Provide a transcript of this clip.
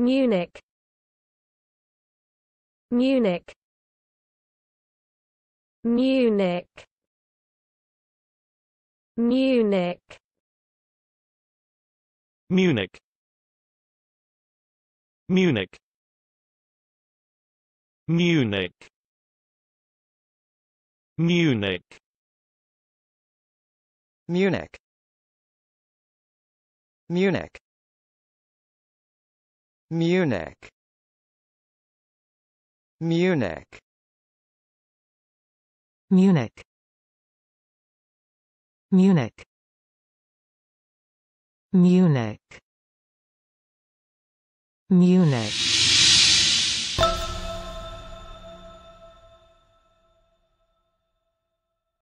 Munich Munich Munich Munich Munich Munich Munich Munich Munich Munich Munich Munich Munich Munich Munich Munich